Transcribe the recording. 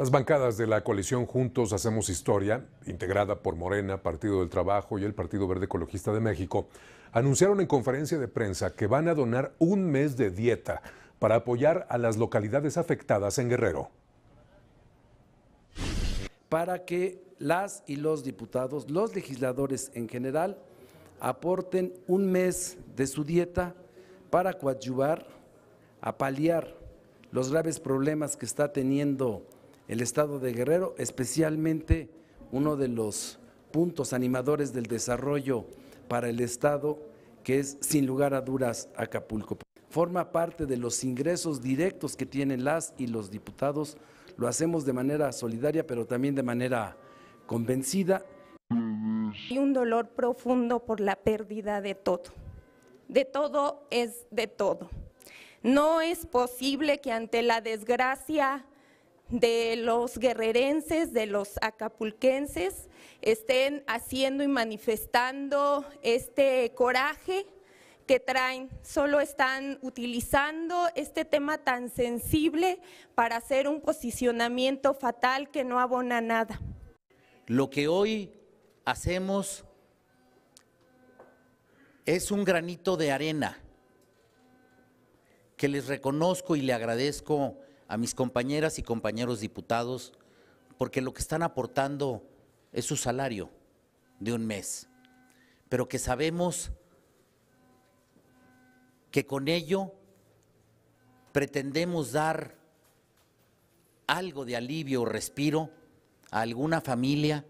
Las bancadas de la coalición Juntos Hacemos Historia, integrada por Morena, Partido del Trabajo y el Partido Verde Ecologista de México, anunciaron en conferencia de prensa que van a donar un mes de dieta para apoyar a las localidades afectadas en Guerrero. Para que las y los diputados, los legisladores en general, aporten un mes de su dieta para coadyuvar a paliar los graves problemas que está teniendo el estado de Guerrero, especialmente uno de los puntos animadores del desarrollo para el estado, que es sin lugar a Duras, Acapulco. Forma parte de los ingresos directos que tienen las y los diputados. Lo hacemos de manera solidaria, pero también de manera convencida. Hay un dolor profundo por la pérdida de todo. De todo es de todo. No es posible que ante la desgracia de los guerrerenses, de los acapulquenses, estén haciendo y manifestando este coraje que traen, solo están utilizando este tema tan sensible para hacer un posicionamiento fatal que no abona nada. Lo que hoy hacemos es un granito de arena que les reconozco y le agradezco a mis compañeras y compañeros diputados, porque lo que están aportando es su salario de un mes, pero que sabemos que con ello pretendemos dar algo de alivio o respiro a alguna familia